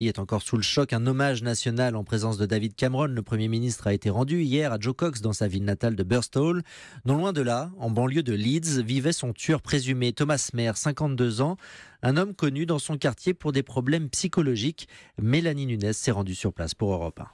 Il est encore sous le choc. Un hommage national en présence de David Cameron, le Premier ministre, a été rendu hier à Joe Cox dans sa ville natale de Burstall. Non loin de là, en banlieue de Leeds, vivait son tueur présumé, Thomas Mayer, 52 ans, un homme connu dans son quartier pour des problèmes psychologiques. Mélanie Nunes s'est rendue sur place pour Europe 1.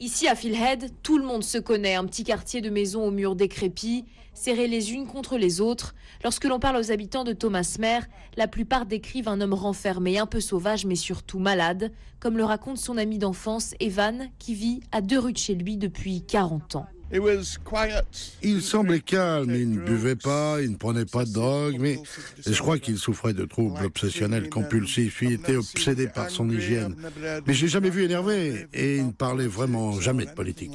Ici à Philhead, tout le monde se connaît, un petit quartier de maisons aux murs décrépits, serrées les unes contre les autres. Lorsque l'on parle aux habitants de Thomas Mer, la plupart décrivent un homme renfermé, un peu sauvage mais surtout malade, comme le raconte son ami d'enfance Evan qui vit à deux rues de chez lui depuis 40 ans. Il semblait calme, il ne buvait pas, il ne prenait pas de drogue, mais je crois qu'il souffrait de troubles obsessionnels compulsifs. Il était obsédé par son hygiène. Mais je l'ai jamais vu énervé et il ne parlait vraiment jamais de politique.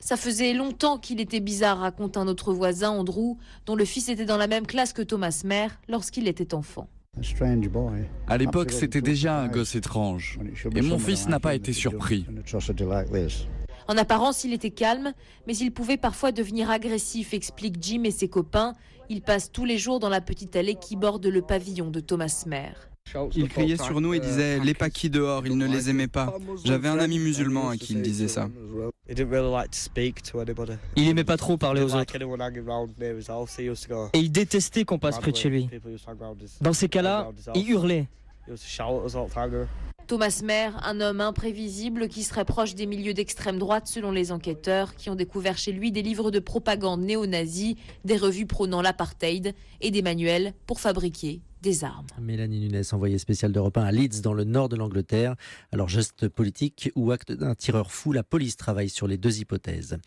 Ça faisait longtemps qu'il était bizarre, raconte un autre voisin, Andrew, dont le fils était dans la même classe que Thomas Maire lorsqu'il était enfant. À l'époque, c'était déjà un gosse étrange. Et mon fils n'a pas été surpris. En apparence, il était calme, mais il pouvait parfois devenir agressif, explique Jim et ses copains. Il passe tous les jours dans la petite allée qui borde le pavillon de Thomas Mer. Il criait sur nous et disait euh, les paquis dehors, il ne les aimait pas. J'avais un ami musulman à qui il disait ça. Il aimait pas trop parler aux autres. Et il détestait qu'on passe près de chez lui. Dans ces cas-là, il hurlait. Thomas Maire, un homme imprévisible qui serait proche des milieux d'extrême droite selon les enquêteurs qui ont découvert chez lui des livres de propagande néo nazis des revues prônant l'apartheid et des manuels pour fabriquer des armes. Mélanie Nunes, envoyée spéciale d'Europe 1 à Leeds, dans le nord de l'Angleterre. Alors, geste politique ou acte d'un tireur fou, la police travaille sur les deux hypothèses.